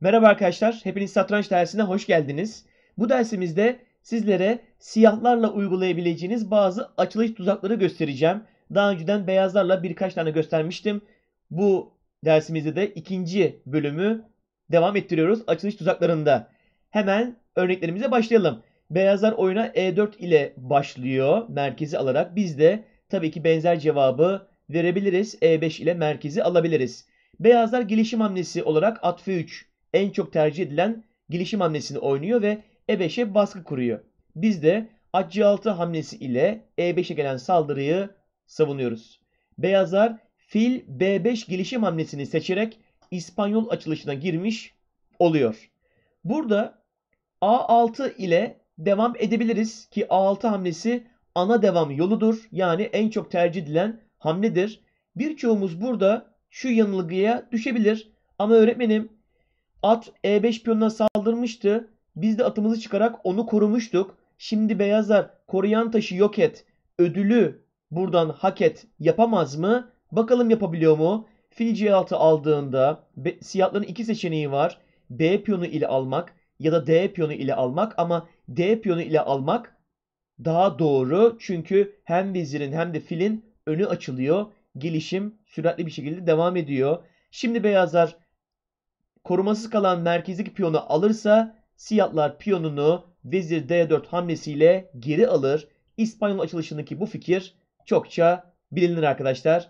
Merhaba arkadaşlar, hepiniz satranç dersine hoş geldiniz. Bu dersimizde sizlere siyahlarla uygulayabileceğiniz bazı açılış tuzakları göstereceğim. Daha önceden beyazlarla birkaç tane göstermiştim. Bu dersimizde de ikinci bölümü devam ettiriyoruz açılış tuzaklarında. Hemen örneklerimize başlayalım. Beyazlar oyuna E4 ile başlıyor merkezi alarak. Biz de tabii ki benzer cevabı verebiliriz. E5 ile merkezi alabiliriz. Beyazlar gelişim hamlesi olarak at F3 en çok tercih edilen gelişim hamlesini oynuyor ve E5'e baskı kuruyor. Biz de at C6 hamlesi ile E5'e gelen saldırıyı savunuyoruz. Beyazlar fil B5 gelişim hamlesini seçerek İspanyol açılışına girmiş oluyor. Burada A6 ile devam edebiliriz ki A6 hamlesi ana devam yoludur. Yani en çok tercih edilen hamledir. Birçoğumuz burada şu yanılgıya düşebilir. Ama öğretmenim At E5 piyonuna saldırmıştı. Biz de atımızı çıkarak onu korumuştuk. Şimdi beyazlar koruyan taşı yok et. Ödülü buradan hak et yapamaz mı? Bakalım yapabiliyor mu? Fil C6 aldığında be, siyahların iki seçeneği var. B piyonu ile almak ya da D piyonu ile almak ama D piyonu ile almak daha doğru. Çünkü hem vezirin hem de filin önü açılıyor. Gelişim süratli bir şekilde devam ediyor. Şimdi beyazlar korumasız kalan merkezdeki piyonu alırsa siyahlar piyonunu vezir d4 hamlesiyle geri alır. İspanyol açılışındaki bu fikir çokça bilinir arkadaşlar.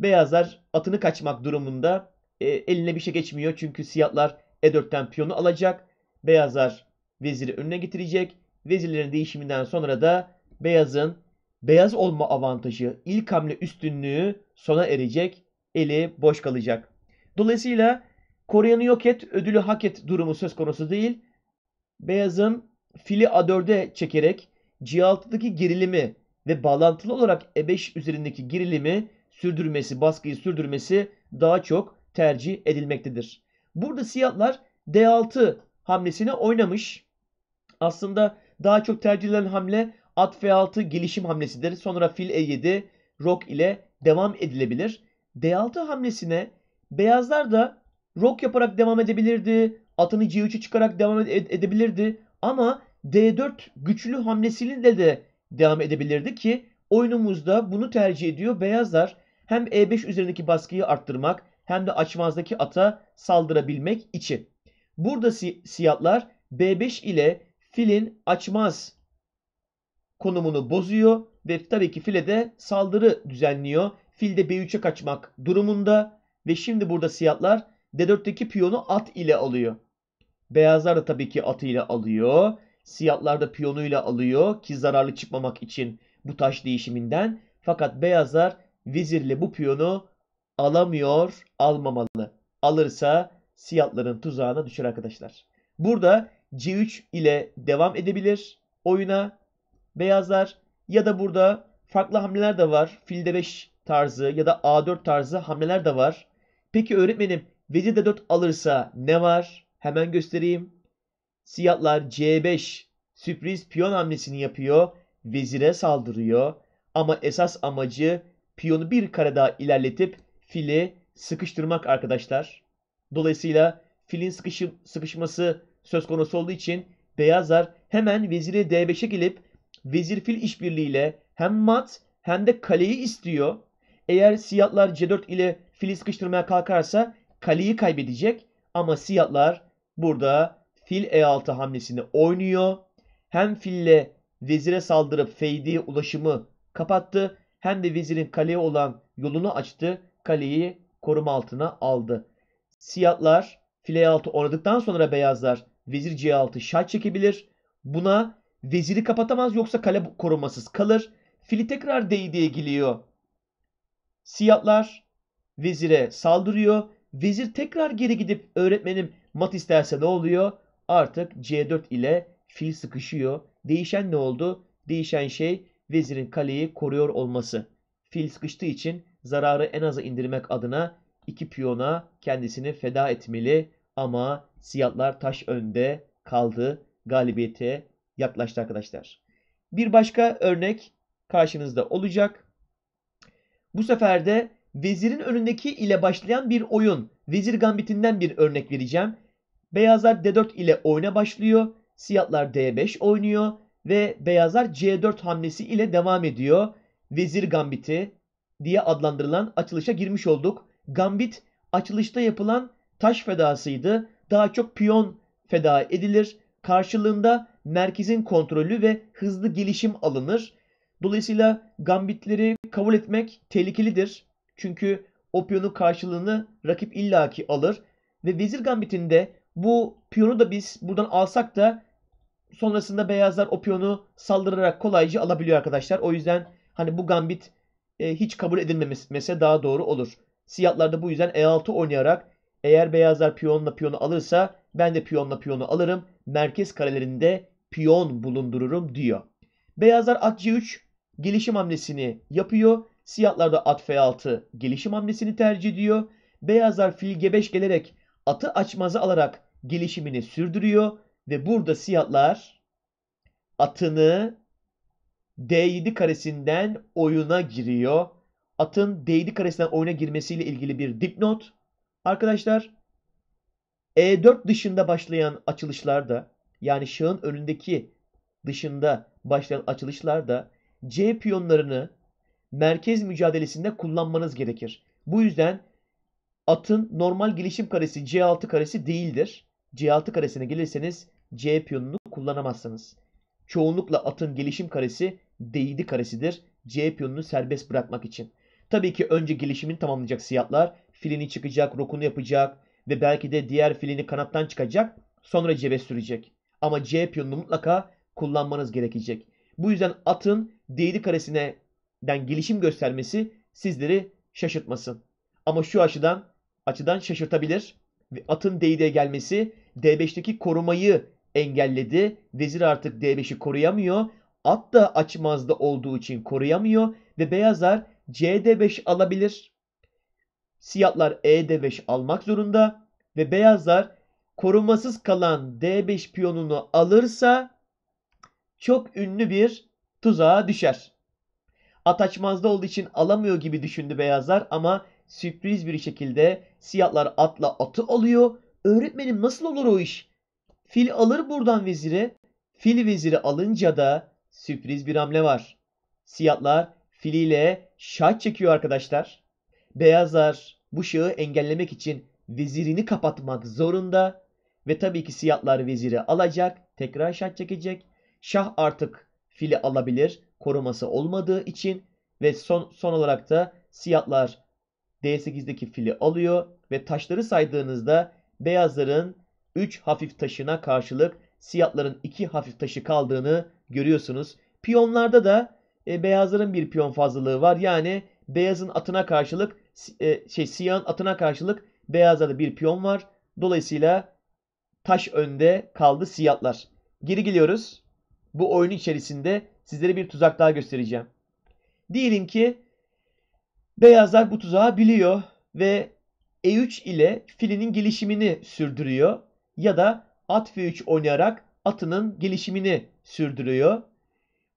Beyazlar atını kaçmak durumunda e, eline bir şey geçmiyor. Çünkü siyahlar e4'ten piyonu alacak. Beyazlar veziri önüne getirecek. Vezirlerin değişiminden sonra da beyazın beyaz olma avantajı, ilk hamle üstünlüğü sona erecek. Eli boş kalacak. Dolayısıyla Koruyanı yok et, ödülü hak et durumu söz konusu değil. Beyaz'ın fili A4'e çekerek C6'daki gerilimi ve bağlantılı olarak E5 üzerindeki gerilimi sürdürmesi, baskıyı sürdürmesi daha çok tercih edilmektedir. Burada siyahlar D6 hamlesini oynamış. Aslında daha çok tercih edilen hamle at F6 gelişim hamlesidir. Sonra fil E7 rok ile devam edilebilir. D6 hamlesine beyazlar da Rock yaparak devam edebilirdi. Atını C3'e çıkarak devam edebilirdi. Ama D4 güçlü hamlesiyle de devam edebilirdi ki oyunumuzda bunu tercih ediyor. Beyazlar hem E5 üzerindeki baskıyı arttırmak hem de açmazdaki ata saldırabilmek için. Burada si siyahlar B5 ile filin açmaz konumunu bozuyor ve tabii ki file de saldırı düzenliyor. Fil de B3'e kaçmak durumunda ve şimdi burada siyahlar D4'teki piyonu at ile alıyor. Beyazlar da tabii ki atıyla alıyor. Siyahlar da piyonuyla alıyor ki zararlı çıkmamak için bu taş değişiminden. Fakat beyazlar vezirle bu piyonu alamıyor, almamalı. Alırsa siyahların tuzağına düşer arkadaşlar. Burada C3 ile devam edebilir oyuna beyazlar ya da burada farklı hamleler de var. Filde 5 tarzı ya da A4 tarzı hamleler de var. Peki öğretmenim Vezir D4 alırsa ne var? Hemen göstereyim. Siyahlar C5 sürpriz piyon hamlesini yapıyor. Vezire saldırıyor. Ama esas amacı piyonu bir kare daha ilerletip fili sıkıştırmak arkadaşlar. Dolayısıyla filin sıkışı, sıkışması söz konusu olduğu için beyazlar hemen vezire D5'e gelip vezir fil işbirliğiyle hem mat hem de kaleyi istiyor. Eğer siyahlar C4 ile fili sıkıştırmaya kalkarsa kaleyi kaybedecek ama siyahlar burada fil e6 hamlesini oynuyor. Hem fille vezire saldırıp feydi ulaşımı kapattı hem de vezirin kaleye olan yolunu açtı. Kaleyi koruma altına aldı. Siyahlar fil e6 oynadıktan sonra beyazlar vezir c6 şah çekebilir. Buna veziri kapatamaz yoksa kale korumasız kalır. Fili tekrar d7'ye geliyor. Siyahlar vezire saldırıyor. Vezir tekrar geri gidip öğretmenim mat isterse ne oluyor? Artık C4 ile fil sıkışıyor. Değişen ne oldu? Değişen şey vezirin kaleyi koruyor olması. Fil sıkıştığı için zararı en aza indirmek adına iki piyona kendisini feda etmeli ama siyahlar taş önde kaldı. Galibiyete yaklaştı arkadaşlar. Bir başka örnek karşınızda olacak. Bu sefer de vezirin önündeki ile başlayan bir oyun. Vezir gambitinden bir örnek vereceğim. Beyazlar D4 ile oyuna başlıyor. Siyahlar D5 oynuyor ve beyazlar C4 hamlesi ile devam ediyor. Vezir gambiti diye adlandırılan açılışa girmiş olduk. Gambit açılışta yapılan taş fedasıydı. Daha çok piyon feda edilir. Karşılığında merkezin kontrolü ve hızlı gelişim alınır. Dolayısıyla gambitleri kabul etmek tehlikelidir. Çünkü o piyonun karşılığını rakip illaki alır. Ve vezir gambitinde bu piyonu da biz buradan alsak da sonrasında beyazlar o piyonu saldırarak kolayca alabiliyor arkadaşlar. O yüzden hani bu gambit e, hiç kabul edilmemesi daha doğru olur. Siyahlar da bu yüzden E6 oynayarak eğer beyazlar piyonla piyonu alırsa ben de piyonla piyonu alırım. Merkez karelerinde piyon bulundururum diyor. Beyazlar at C3 gelişim hamlesini yapıyor Siyahlarda at F6 gelişim hamlesini tercih ediyor. Beyazlar fil G5 gelerek atı açmazı alarak gelişimini sürdürüyor. Ve burada siyahlar atını D7 karesinden oyuna giriyor. Atın D7 karesinden oyuna girmesiyle ilgili bir dipnot. Arkadaşlar E4 dışında başlayan açılışlarda yani şahın önündeki dışında başlayan açılışlarda C piyonlarını merkez mücadelesinde kullanmanız gerekir. Bu yüzden atın normal gelişim karesi C6 karesi değildir. C6 karesine gelirseniz C piyonunu kullanamazsınız. Çoğunlukla atın gelişim karesi D7 karesidir. C piyonunu serbest bırakmak için. Tabii ki önce gelişimini tamamlayacak siyahlar. Filini çıkacak, rokunu yapacak ve belki de diğer filini kanattan çıkacak. Sonra cebe sürecek. Ama C piyonunu mutlaka kullanmanız gerekecek. Bu yüzden atın D7 karesine den gelişim göstermesi sizleri şaşırtmasın. Ama şu açıdan açıdan şaşırtabilir. Atın d gelmesi D5'teki korumayı engelledi. Vezir artık D5'i koruyamıyor. At da açmazda olduğu için koruyamıyor ve beyazlar CD5 alabilir. Siyahlar ED5 almak zorunda ve beyazlar korumasız kalan D5 piyonunu alırsa çok ünlü bir tuzağa düşer. Ataçmaz'da olduğu için alamıyor gibi düşündü beyazlar ama sürpriz bir şekilde siyahlar atla atı alıyor. Öğretmenim nasıl olur o iş? Fil alır buradan veziri. Fil veziri alınca da sürpriz bir hamle var. Siyahlar filiyle şah çekiyor arkadaşlar. Beyazlar bu şahı engellemek için vezirini kapatmak zorunda. Ve tabii ki siyahlar veziri alacak. Tekrar şah çekecek. Şah artık fili alabilir koruması olmadığı için ve son, son olarak da siyahlar D8'deki fili alıyor ve taşları saydığınızda beyazların 3 hafif taşına karşılık siyahların 2 hafif taşı kaldığını görüyorsunuz. Piyonlarda da e, beyazların bir piyon fazlalığı var. Yani beyazın atına karşılık e, şey siyahın atına karşılık beyazlarda bir piyon var. Dolayısıyla taş önde kaldı siyahlar. Geri geliyoruz. Bu oyunun içerisinde Sizlere bir tuzak daha göstereceğim. Diyelim ki beyazlar bu tuzağı biliyor ve E3 ile filinin gelişimini sürdürüyor ya da at F3 oynayarak atının gelişimini sürdürüyor.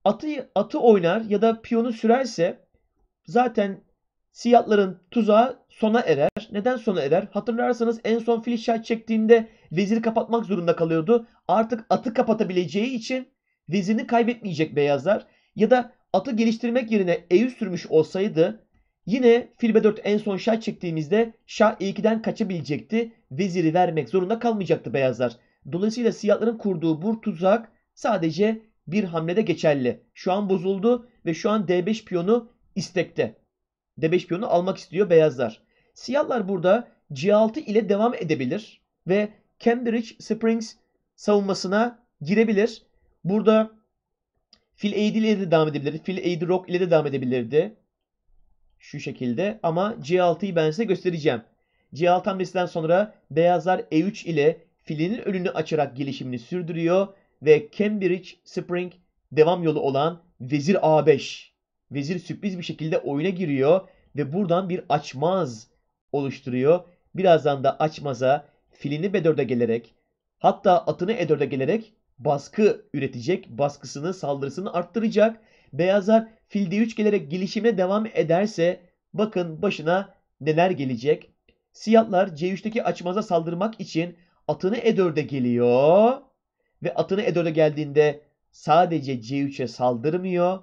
Atı, atı oynar ya da piyonu sürerse zaten siyahların tuzağı sona erer. Neden sona erer? Hatırlarsanız en son fil şah çektiğinde vezir kapatmak zorunda kalıyordu. Artık atı kapatabileceği için vezini kaybetmeyecek beyazlar. Ya da atı geliştirmek yerine E100 sürmüş olsaydı yine fil B4 en son şah çektiğimizde şah E2'den kaçabilecekti. Veziri vermek zorunda kalmayacaktı beyazlar. Dolayısıyla siyahların kurduğu bu tuzak sadece bir hamlede geçerli. Şu an bozuldu ve şu an D5 piyonu istekte. D5 piyonu almak istiyor beyazlar. Siyahlar burada C6 ile devam edebilir ve Cambridge Springs savunmasına girebilir. Burada fil eğdi ile de devam edebilirdi. Fil eğdi rock ile de devam edebilirdi. Şu şekilde ama C6'yı ben size göstereceğim. C6 hamlesinden sonra beyazlar E3 ile filinin önünü açarak gelişimini sürdürüyor ve Cambridge Spring devam yolu olan Vezir A5. Vezir sürpriz bir şekilde oyuna giriyor ve buradan bir açmaz oluşturuyor. Birazdan da açmaza filini B4'e gelerek hatta atını E4'e gelerek baskı üretecek, baskısını, saldırısını arttıracak. Beyazlar filde 3 gelerek gelişime devam ederse bakın başına neler gelecek. Siyahlar C3'teki açmaza saldırmak için atını E4'e geliyor. Ve atını E4'e geldiğinde sadece C3'e saldırmıyor.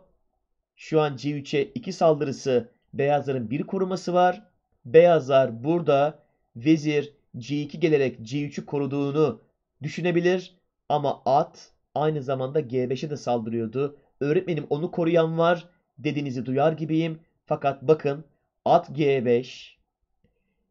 Şu an C3'e 2 saldırısı beyazların bir koruması var. Beyazlar burada vezir C2 gelerek C3'ü koruduğunu düşünebilir ama at aynı zamanda G5'e de saldırıyordu. Öğretmenim onu koruyan var dediğinizi duyar gibiyim. Fakat bakın at G5.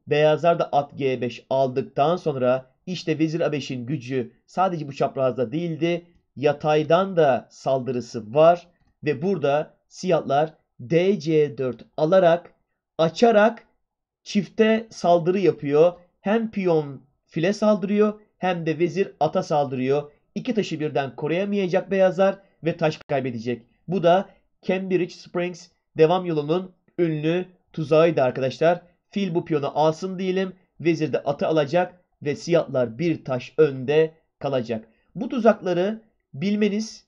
Beyazlar da at G5 aldıktan sonra işte Vezir A5'in gücü sadece bu çaprazda değildi. Yataydan da saldırısı var. Ve burada siyahlar DC4 alarak açarak çifte saldırı yapıyor. Hem piyon file saldırıyor hem de vezir ata saldırıyor. İki taşı birden koruyamayacak beyazlar ve taş kaybedecek. Bu da Cambridge Springs devam yolunun ünlü tuzağıydı arkadaşlar. Fil bu piyonu alsın diyelim. Vezir de atı alacak ve siyahlar bir taş önde kalacak. Bu tuzakları bilmeniz,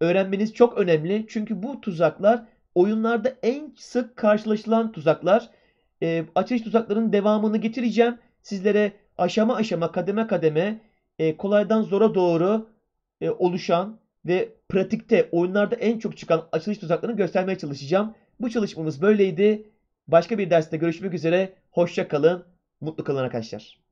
öğrenmeniz çok önemli. Çünkü bu tuzaklar oyunlarda en sık karşılaşılan tuzaklar. E, açılış tuzaklarının devamını getireceğim. Sizlere aşama aşama kademe kademe e, kolaydan zora doğru e, oluşan ve pratikte oyunlarda en çok çıkan açılış tuzaklarını göstermeye çalışacağım. Bu çalışmamız böyleydi. Başka bir derste görüşmek üzere. Hoşça kalın. Mutlu kalın arkadaşlar.